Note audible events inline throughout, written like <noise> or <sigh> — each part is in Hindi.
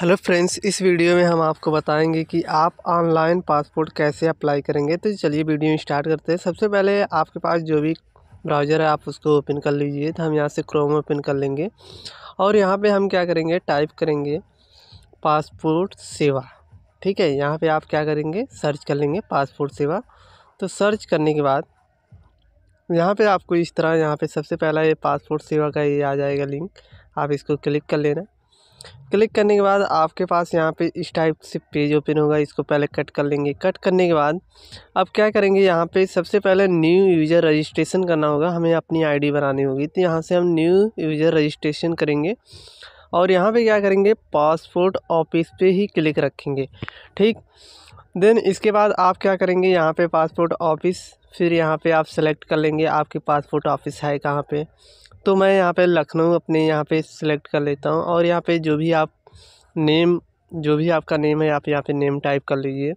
हेलो फ्रेंड्स इस वीडियो में हम आपको बताएंगे कि आप ऑनलाइन पासपोर्ट कैसे अप्लाई करेंगे तो चलिए वीडियो स्टार्ट करते हैं सबसे पहले आपके पास जो भी ब्राउज़र है आप उसको ओपन कर लीजिए तो हम यहाँ से क्रोम ओपन कर लेंगे और यहाँ पे हम क्या करेंगे टाइप करेंगे पासपोर्ट सेवा ठीक है यहाँ पर आप क्या करेंगे सर्च कर लेंगे पासपोर्ट सेवा तो सर्च करने के बाद यहाँ पर आपको इस तरह यहाँ पर सबसे पहला ये पासपोर्ट सेवा का ये आ जाएगा लिंक आप इसको क्लिक कर लेना क्लिक करने के बाद आपके पास यहाँ पे इस टाइप से पेज ओपन होगा इसको पहले कट कर लेंगे कट करने के बाद अब क्या करेंगे यहाँ पे सबसे पहले न्यू यूज़र रजिस्ट्रेशन करना होगा हमें अपनी आईडी बनानी होगी तो यहाँ से हम न्यू यूज़र रजिस्ट्रेशन करेंगे और यहाँ पे क्या करेंगे पासपोर्ट ऑफिस पे ही क्लिक रखेंगे ठीक देन इसके बाद आप क्या करेंगे यहाँ पे पासपोर्ट ऑफिस फिर यहाँ पे आप सेलेक्ट कर लेंगे आपके पासपोर्ट ऑफिस है कहाँ पर तो मैं यहाँ पे लखनऊ अपने यहाँ पे सेलेक्ट कर लेता हूँ और यहाँ पे जो भी आप नेम जो भी आपका नेम है आप यहाँ पे नेम टाइप कर लीजिए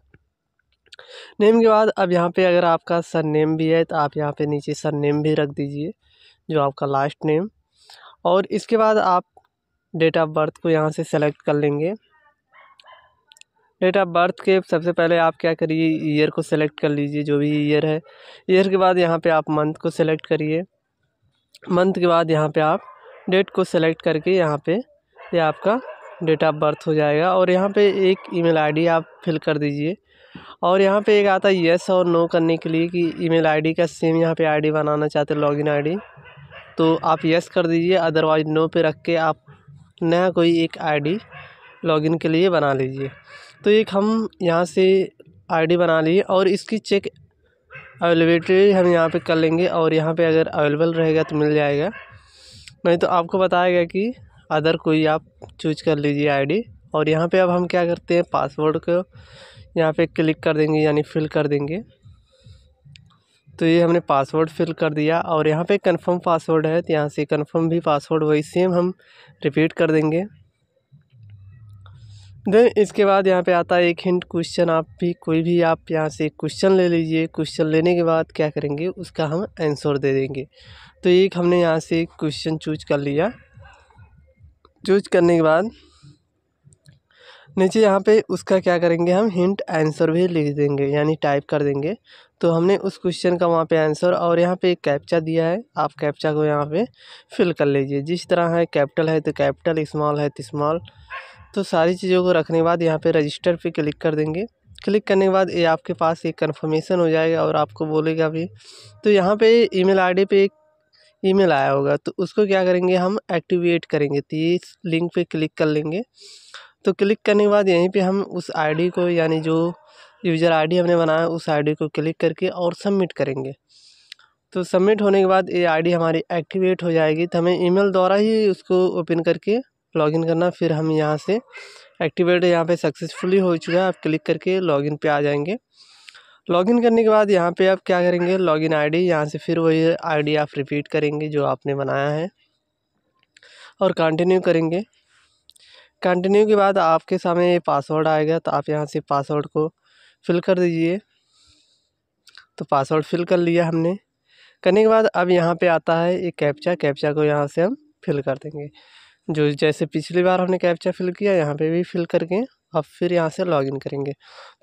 नेम के बाद अब यहाँ पे अगर आपका सर नेम भी है तो आप यहाँ पे नीचे सर नेम भी रख दीजिए जो आपका लास्ट नेम और इसके बाद आप डेट ऑफ बर्थ को यहाँ से सेलेक्ट कर लेंगे डेट ऑफ बर्थ के सबसे पहले आप क्या करिए ईयर को सेलेक्ट कर लीजिए जो भी ईयर है ईयर के बाद यहाँ पे आप मंथ को सेलेक्ट करिए मंथ के बाद यहाँ पे आप डेट को सेलेक्ट करके यहाँ पे ये आपका डेट ऑफ बर्थ हो जाएगा और यहाँ पे एक ईमेल आईडी आप फिल कर दीजिए और यहाँ पे एक आता है येस और नो करने के लिए कि ईमेल आईडी का सेम यहाँ पे आईडी बनाना चाहते हैं लॉगिन आईडी तो आप येस कर दीजिए अदरवाइज नो पे रख के आप नया कोई एक आईडी लॉगिन के लिए बना लीजिए तो एक हम यहाँ से आईडी बना लिए और इसकी चेक अवेलेबिलिटी हम यहाँ पे कर लेंगे और यहाँ पे अगर अवेलेबल रहेगा तो मिल जाएगा नहीं तो आपको बताया गया कि अदर कोई आप चूज कर लीजिए आईडी और यहाँ पे अब हम क्या करते हैं पासवर्ड को यहाँ पे क्लिक कर देंगे यानी फिल कर देंगे तो ये हमने पासवर्ड फिल कर दिया और यहाँ पे कंफर्म पासवर्ड है तो यहाँ से कंफर्म भी पासवर्ड वही सेम हम रिपीट कर देंगे देन इसके बाद यहाँ पे आता है एक हिंट क्वेश्चन आप भी कोई भी आप यहाँ से क्वेश्चन ले लीजिए क्वेश्चन लेने के बाद क्या करेंगे उसका हम आंसर दे देंगे तो एक हमने यहाँ से क्वेश्चन चूज कर लिया चूज करने के बाद नीचे यहाँ पे उसका क्या करेंगे हम हिंट आंसर भी लिख देंगे यानी टाइप कर देंगे तो हमने उस क्वेश्चन का वहाँ पे आंसर और यहाँ पे एक कैप्चा दिया है आप कैप्चा को यहाँ पे फिल कर लीजिए जिस तरह है कैपिटल है तो कैपिटल स्मॉल है तो स्मॉल तो सारी चीज़ों को रखने के बाद यहाँ पे रजिस्टर पे क्लिक कर देंगे क्लिक करने के बाद ये आपके पास एक कन्फर्मेशन हो जाएगा और आपको बोलेगा भी तो यहाँ पे ईमेल आईडी पे एक ईमेल आया होगा तो उसको क्या करेंगे हम एक्टिवेट करेंगे तो ये लिंक पे क्लिक कर लेंगे तो क्लिक करने के बाद यहीं पे हम उस आईडी को यानी जो यूज़र आईडी हमने बनाया उस आईडी को क्लिक करके और सबमिट करेंगे तो सबमिट होने के बाद ये आईडी हमारी एक्टिवेट हो जाएगी तो हमें ईमेल द्वारा ही उसको ओपन करके लॉगिन करना फिर हम यहाँ से एक्टिवेट यहाँ पे सक्सेसफुली हो चुका है आप क्लिक करके लॉगिन पे आ जाएंगे लॉगिन करने के बाद यहाँ पे आप क्या करेंगे लॉगिन आईडी यहाँ से फिर वही आईडी आप रिपीट करेंगे जो आपने बनाया है और कंटिन्यू करेंगे कंटिन्यू के बाद आपके सामने ये पासवर्ड आएगा तो आप यहाँ से पासवर्ड को फिल कर दीजिए तो पासवर्ड फिल कर लिया हमने करने के बाद अब यहाँ पे आता है ये कैप्चा कैप्चा को यहाँ से हम फिल कर देंगे जो जैसे पिछली बार हमने कैप्चा फिल किया यहाँ पे भी फिल करके अब फिर यहाँ से लॉगिन करेंगे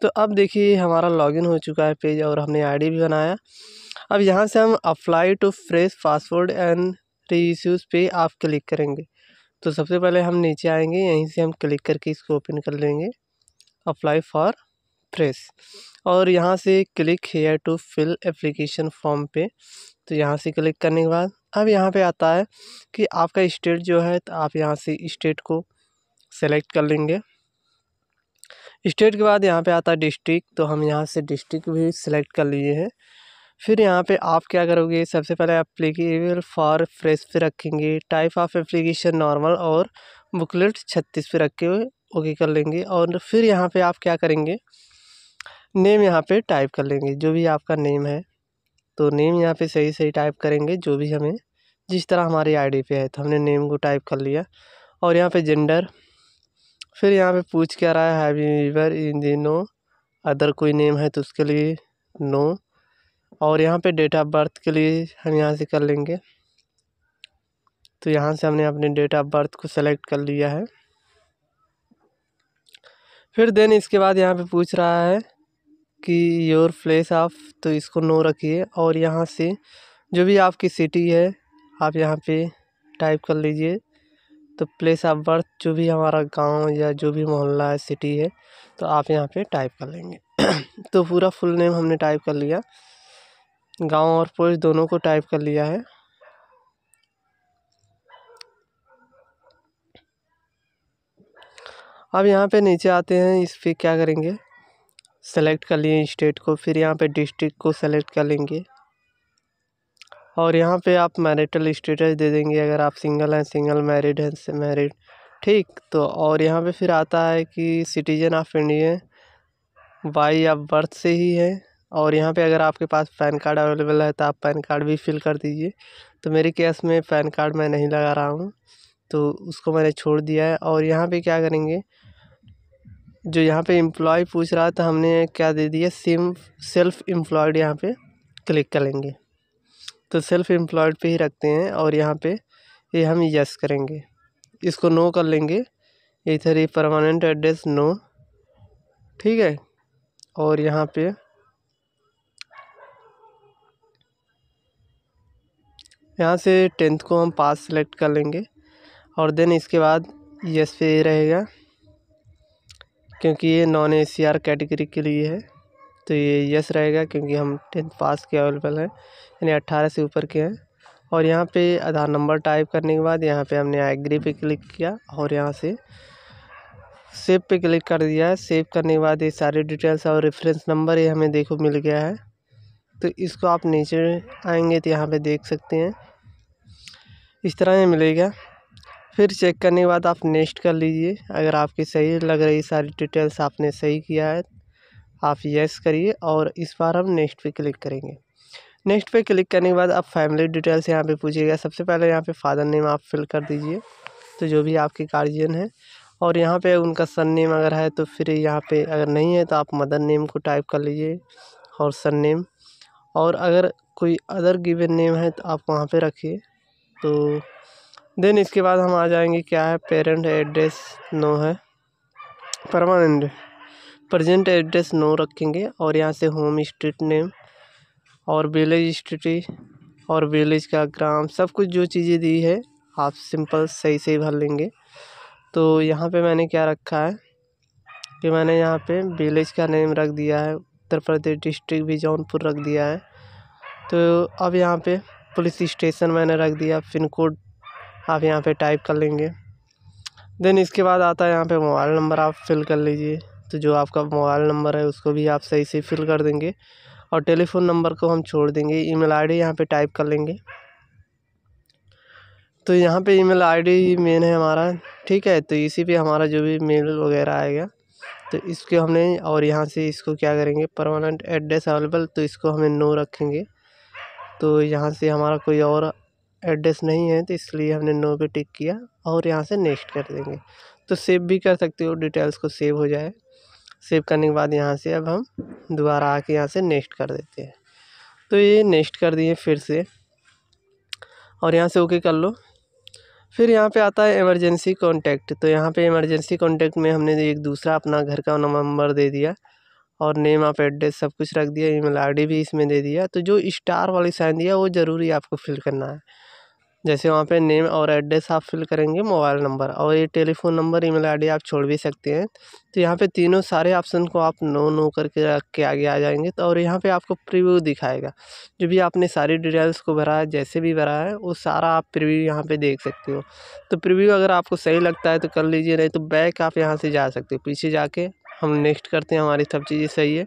तो अब देखिए हमारा लॉगिन हो चुका है पेज और हमने आईडी भी बनाया अब यहाँ से हम apply to fresh password and reissues पे आप क्लिक करेंगे तो सबसे पहले हम नीचे आएंगे यहीं से हम क्लिक करके इसको ओपन कर लेंगे अप्लाई फॉर फ्रेश और यहाँ से click here to fill application form पे तो यहाँ से क्लिक करने के बाद अब यहाँ पे आता है कि आपका स्टेट जो है तो आप यहाँ से स्टेट को सेलेक्ट कर लेंगे स्टेट के बाद यहाँ पे आता है डिस्ट्रिक्ट तो हम यहाँ से डिस्ट्रिक्ट भी सिलेक्ट कर लिए हैं फिर यहाँ पे आप क्या करोगे सबसे पहले एप्लीकेबल फॉर फ्रेश पे रखेंगे टाइप ऑफ एप्लीकेशन नॉर्मल और बुकलेट छत्तीस पे रखे हुए ओके कर लेंगे और फिर यहाँ पे आप क्या करेंगे नेम यहाँ पे टाइप कर लेंगे जो भी आपका नेम है तो नेम यहाँ पे सही सही टाइप करेंगे जो भी हमें जिस तरह हमारी आई डी पे है तो हमने नेम को टाइप कर लिया और यहाँ पे जेंडर फिर यहाँ पे पूछ क्या रहा है have you ever in other कोई नेम है तो उसके लिए नो और यहाँ पे डेट ऑफ बर्थ के लिए हम यहाँ से कर लेंगे तो यहाँ से हमने अपने डेट ऑफ बर्थ को सेलेक्ट कर लिया है फिर देन इसके बाद यहाँ पे पूछ रहा है कि योर प्लेस ऑफ तो इसको नो रखिए और यहाँ से जो भी आपकी सिटी है आप यहाँ पर टाइप कर लीजिए तो प्लेस ऑफ बर्थ जो भी हमारा गाँव या जो भी मोहल्ला है सिटी है तो आप यहाँ पर टाइप कर लेंगे <clears throat> तो पूरा फुल नेम हमने टाइप कर लिया गाँव और पोस्ट दोनों को टाइप कर लिया है अब यहाँ पे नीचे आते हैं इस पर क्या करेंगे सेलेक्ट कर लिए स्टेट को फिर यहाँ पे डिस्ट्रिक्ट को सेलेक्ट कर लेंगे और यहाँ पे आप मैरिटल स्टेटस दे देंगे अगर आप सिंगल हैं सिंगल मैरिड हैं से मैरिड ठीक तो और यहाँ पे फिर आता है कि सिटीजन ऑफ इंडिया बाई आप बर्थ से ही है और यहाँ पे अगर आपके पास पैन कार्ड अवेलेबल है तो आप पैन कार्ड भी फिल कर दीजिए तो मेरे केस में पैन कार्ड मैं नहीं लगा रहा हूँ तो उसको मैंने छोड़ दिया है और यहाँ पर क्या करेंगे जो यहाँ पर एम्प्लॉय पूछ रहा था तो हमने क्या दे दिया सिम सेल्फ एम्प्लॉयड यहाँ पर क्लिक करेंगे तो सेल्फ एम्प्लॉयड पे ही रखते हैं और यहाँ पे ये हम यस करेंगे इसको नो कर लेंगे इधर ही परमानेंट एड्रेस नो ठीक है और यहाँ पे यहाँ से टेंथ को हम पास सेलेक्ट कर लेंगे और देन इसके बाद यस पे रहेगा क्योंकि ये non A C R category के लिए है तो ये यस रहेगा क्योंकि हम टेंथ पास के अवेलेबल हैं यानी अट्ठारह से ऊपर के हैं और यहाँ पे आधार नंबर टाइप करने के बाद यहाँ पे हमने एग्री पे क्लिक किया और यहाँ से सेव पे क्लिक कर दिया है सेव करने के बाद ये सारी डिटेल्स और रेफरेंस नंबर ये हमें देखो मिल गया है तो इसको आप नीचे आएंगे तो यहाँ पे देख सकते हैं इस तरह ये मिलेगा फिर चेक करने के बाद आप नेक्स्ट कर लीजिए अगर आपकी सही लग रही सारी डिटेल्स आपने सही किया है आप येस करिए और इस बार हम नेक्स्ट पे क्लिक करेंगे नेक्स्ट पे क्लिक करने के बाद आप फैमिली डिटेल्स यहाँ पे पूछिएगा सबसे पहले यहाँ पे फादर नेम आप फिल कर दीजिए तो जो भी आपके गार्जियन है और यहाँ पे उनका सन नेम अगर है तो फिर यहाँ पे अगर नहीं है तो आप मदर नेम को टाइप कर लीजिए और सन नेम और अगर कोई अदर गिवन नेम है तो आप वहाँ पे रखिए तो देन इसके बाद हम आ जाएंगे क्या है पेरेंट एड्रेस नो है परमानेंट प्रजेंट एड्रेस नो रखेंगे और यहाँ से होम स्ट्रीट नेम और विलेज स्ट्रीट और विलेज का ग्राम सब कुछ जो चीज़ें दी है आप सिंपल सही सही भर लेंगे तो यहाँ पे मैंने क्या रखा है कि मैंने यहाँ पे विलेज का नेम रख दिया है उत्तर प्रदेश डिस्ट्रिक्ट भी जौनपुर रख दिया है तो अब यहाँ पे पुलिस स्टेशन मैंने रख दिया पिन कोड आप यहाँ पे टाइप कर लेंगे देन इसके बाद आता है यहाँ पे मोबाइल नंबर आप फिल कर लीजिए तो जो आपका मोबाइल नंबर है उसको भी आप सही से फिल कर देंगे और टेलीफ़ोन नंबर को हम छोड़ देंगे ईमेल आईडी यहाँ पे टाइप कर लेंगे तो यहाँ पे ईमेल आईडी मेन है हमारा ठीक है तो इसी पे हमारा जो भी मेल वगैरह आएगा तो इसके हमने और यहाँ से इसको क्या करेंगे परमानेंट एड्रेस अवेलेबल तो इसको हमें नो रखेंगे तो यहाँ से हमारा कोई और एड्रेस नहीं है तो इसलिए हमने नो पे टिक किया और यहाँ से नेक्स्ट कर देंगे तो सेव भी कर सकते हो डिटेल्स को सेव हो जाए सेव करने के बाद यहाँ से अब हम दोबारा आके यहाँ से नेक्स्ट कर देते हैं तो ये नेक्स्ट कर दिए फिर से और यहाँ से ओके कर लो फिर यहाँ पे आता है इमरजेंसी कॉन्टैक्ट तो यहाँ पे इमरजेंसी कॉन्टैक्ट में हमने एक दूसरा अपना घर का नंबर दे दिया और नेम ऑफ एड्रेस सब कुछ रख दिया ईमेल आईडी भी इसमें दे दिया तो जो स्टार वाली साइन दिया वो ज़रूरी आपको फिल करना है जैसे वहाँ पे नेम और एड्रेस आप फ़िल करेंगे मोबाइल नंबर और ये टेलीफ़ोन नंबर ईमेल आईडी आप छोड़ भी सकते हैं तो यहाँ पे तीनों सारे ऑप्शन को आप नो नो करके रख के आगे आ जाएंगे तो और यहाँ पे आपको प्रीव्यू दिखाएगा जो भी आपने सारी डिटेल्स को भरा है जैसे भी भरा है वो सारा आप प्रिव्यू यहाँ पर देख सकते हो तो प्रिव्यू अगर आपको सही लगता है तो कर लीजिए नहीं तो बैक आप यहाँ से जा सकते हो पीछे जाके हम नेक्स्ट करते हैं हमारी सब चीज़ें सही है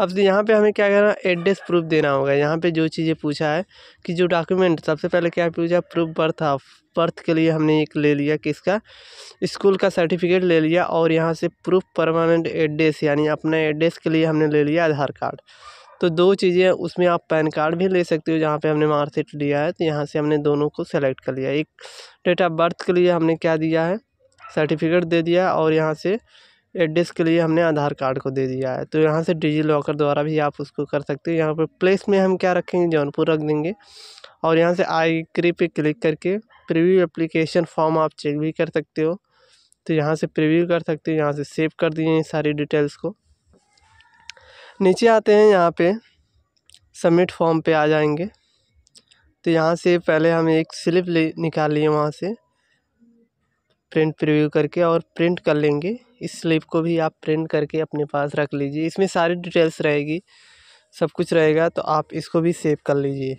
अब तो यहाँ पे हमें क्या करना एड्रेस प्रूफ देना होगा यहाँ पे जो चीज़ें पूछा है कि जो डॉक्यूमेंट सबसे पहले क्या पूछा प्रूफ बर्थ ऑफ बर्थ के लिए हमने एक ले लिया किसका स्कूल का सर्टिफिकेट ले लिया और यहाँ से प्रूफ परमानेंट एड्रेस यानी अपने एड्रेस के लिए हमने ले लिया आधार कार्ड तो दो चीज़ें उसमें आप पैन कार्ड भी ले सकते हो जहाँ पे हमने मार्कशीट लिया है तो यहाँ से हमने दोनों को सेलेक्ट कर लिया एक डेट ऑफ बर्थ के लिए हमने क्या दिया है सर्टिफिकेट दे दिया और यहाँ से एड्रेस के लिए हमने आधार कार्ड को दे दिया है तो यहाँ से डिजी लॉकर द्वारा भी आप उसको कर सकते हो यहाँ पर प्लेस में हम क्या रखेंगे जौनपुर रख देंगे और यहाँ से आई क्री पे क्लिक करके प्रीव्यू एप्लीकेशन फॉर्म आप चेक भी कर सकते हो तो यहाँ से प्रीव्यू कर सकते हो यहाँ से सेव कर दिए सारी डिटेल्स को नीचे आते हैं यहाँ पे सबमिट फॉर्म पे आ जाएंगे तो यहाँ से पहले हम एक स्लिप ले निकाल लिए वहाँ से प्रिंट प्रीव्यू करके और प्रिंट कर लेंगे इस स्लिप को भी आप प्रिंट करके अपने पास रख लीजिए इसमें सारी डिटेल्स रहेगी सब कुछ रहेगा तो आप इसको भी सेव कर लीजिए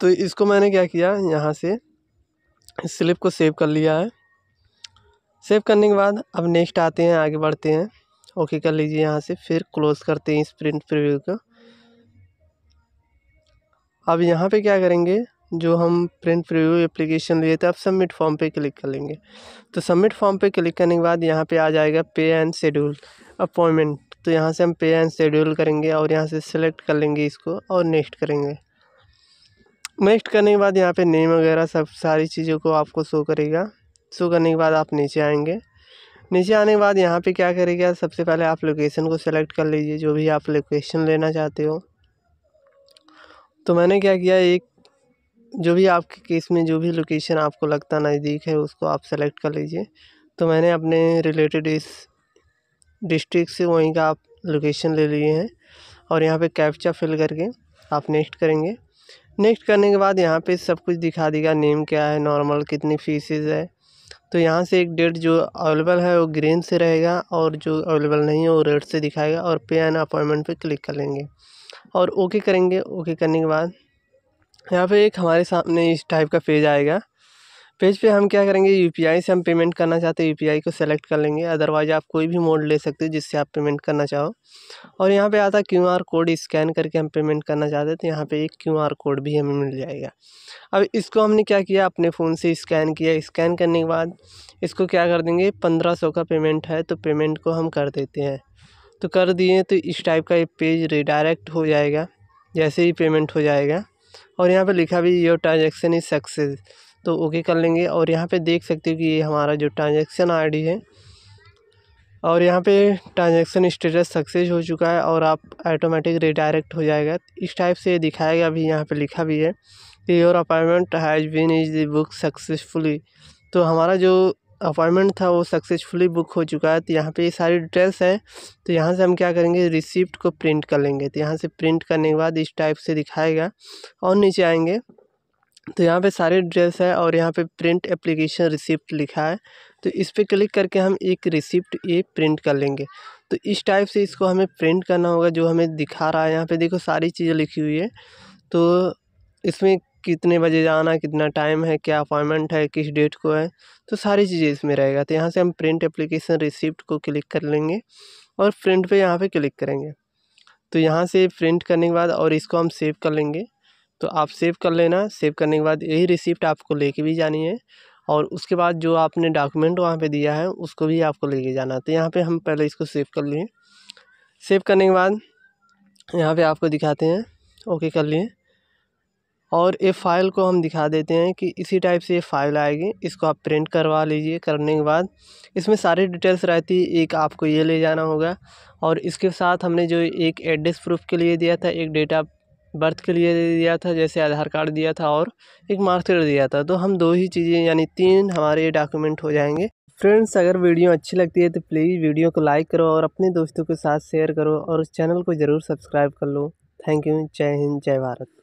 तो इसको मैंने क्या किया यहाँ से स्लिप को सेव कर लिया है सेव करने के बाद अब नेक्स्ट आते हैं आगे बढ़ते हैं ओके कर लीजिए यहाँ से फिर क्लोज़ करते हैं इस प्रिंट प्रिव्यू को अब यहाँ पे क्या करेंगे जो हम प्रिंट प्रिव्यू एप्लीकेशन लिए थे अब सबमिट फॉर्म पे क्लिक कर लेंगे तो सबमिट फॉर्म पे क्लिक करने के बाद यहाँ पे आ जाएगा पे एंड शेड्यूल अपॉइंटमेंट तो यहाँ से हम पे एंड शेड्यूल करेंगे और यहाँ से सिलेक्ट कर लेंगे इसको और नेक्स्ट करेंगे नेक्स्ट करने के बाद यहाँ पे नेम वगैरह सब सारी चीज़ों को आपको शो करेगा शो करने के बाद आप नीचे आएंगे नीचे आने के बाद यहाँ पे क्या करेगा सबसे पहले आप लोकेशन को सेलेक्ट कर लीजिए जो भी आप लोकेशन लेना चाहते हो तो मैंने क्या किया एक जो भी आपके केस में जो भी लोकेशन आपको लगता नज़दीक है उसको आप सेलेक्ट कर लीजिए तो मैंने अपने रिलेटेड इस डिस्ट्रिक्ट से वहीं का आप लोकेशन ले लिए हैं और यहाँ पे कैप्चा फिल करके आप नेक्स्ट करेंगे नेक्स्ट करने के बाद यहाँ पे सब कुछ दिखा देगा नेम क्या है नॉर्मल कितनी फीसेज है तो यहाँ से एक डेट जो अवेलेबल है वो ग्रीन से रहेगा और जो अवेलेबल नहीं है वो रेड से दिखाएगा और पे एन अपॉइंटमेंट पे क्लिक कर लेंगे और ओके करेंगे ओके करने के बाद यहाँ पे एक हमारे सामने इस टाइप का पेज आएगा पेज पे हम क्या करेंगे यूपीआई से हम पेमेंट करना चाहते हैं यूपीआई को सेलेक्ट कर लेंगे अदरवाइज आप कोई भी मोड ले सकते हो जिससे आप पेमेंट करना चाहो और यहाँ पे आता आर कोड स्कैन करके हम पेमेंट करना चाहते हैं तो यहाँ पे एक आर कोड भी हमें मिल जाएगा अब इसको हमने क्या किया अपने फ़ोन से स्कैन किया स्कैन करने के बाद इसको क्या कर देंगे पंद्रह सौ का पेमेंट है तो पेमेंट को हम कर देते हैं तो कर दिए तो इस टाइप का एक पेज रिडायरेक्ट हो जाएगा जैसे ही पेमेंट हो जाएगा और यहाँ पे लिखा भी योर ट्रांजेक्शन इज़ सक्सेस तो ओके कर लेंगे और यहाँ पे देख सकते हो कि ये हमारा जो ट्रांजेक्शन आईडी है और यहाँ पे ट्रांजैक्शन स्टेटस सक्सेस हो चुका है और आप ऑटोमेटिक रिडायरेक्ट हो जाएगा इस टाइप से दिखाया गया अभी यहाँ पे लिखा भी है कि your appointment has been is the book successfully तो हमारा जो अपॉइंटमेंट था वो सक्सेसफुली बुक हो चुका है तो यहाँ पे ये सारी डिटेल्स है तो यहाँ से हम क्या करेंगे रिसिप्ट को प्रिंट कर लेंगे तो यहाँ से प्रिंट करने के बाद इस टाइप से दिखाएगा और नीचे आएंगे तो यहाँ पे सारे डिटेल्स है और यहाँ पे प्रिंट एप्लीकेशन रिसिप्ट लिखा है तो इस पर क्लिक करके हम एक रिसिप्ट ये प्रिंट कर लेंगे तो इस टाइप से इसको हमें प्रिंट करना होगा जो हमें दिखा रहा है यहाँ पर देखो सारी चीज़ें लिखी हुई है तो इसमें कितने बजे जाना कितना टाइम है क्या अपॉइंटमेंट है किस डेट को है तो सारी चीज़ें इसमें रहेगा तो यहाँ से हम प्रिंट एप्लीकेशन रिसिप्ट को क्लिक कर लेंगे और प्रिंट पे यहाँ पे क्लिक करेंगे तो यहाँ से प्रिंट करने के बाद और इसको हम सेव कर लेंगे तो आप सेव कर लेना सेव करने के बाद यही रिसिप्ट आपको ले भी जानी है और उसके बाद जो आपने डॉक्यूमेंट वहाँ पर दिया है उसको भी आपको ले जाना तो यहाँ पर हम पहले इसको सेव कर लिए सेव करने के बाद यहाँ पर आपको दिखाते हैं ओके कर लिए और ये फ़ाइल को हम दिखा देते हैं कि इसी टाइप से ये फ़ाइल आएगी इसको आप प्रिंट करवा लीजिए करने के बाद इसमें सारी डिटेल्स रहती है एक आपको ये ले जाना होगा और इसके साथ हमने जो एक एड्रेस प्रूफ के लिए दिया था एक डेटा बर्थ के लिए दिया था जैसे आधार कार्ड दिया था और एक मार्कशीट दिया था तो हम दो ही चीज़ें यानी तीन हमारे डॉक्यूमेंट हो जाएंगे फ्रेंड्स अगर वीडियो अच्छी लगती है तो प्लीज़ वीडियो को लाइक करो और अपने दोस्तों के साथ शेयर करो और चैनल को ज़रूर सब्सक्राइब कर लो थैंक यू जय हिंद जय भारत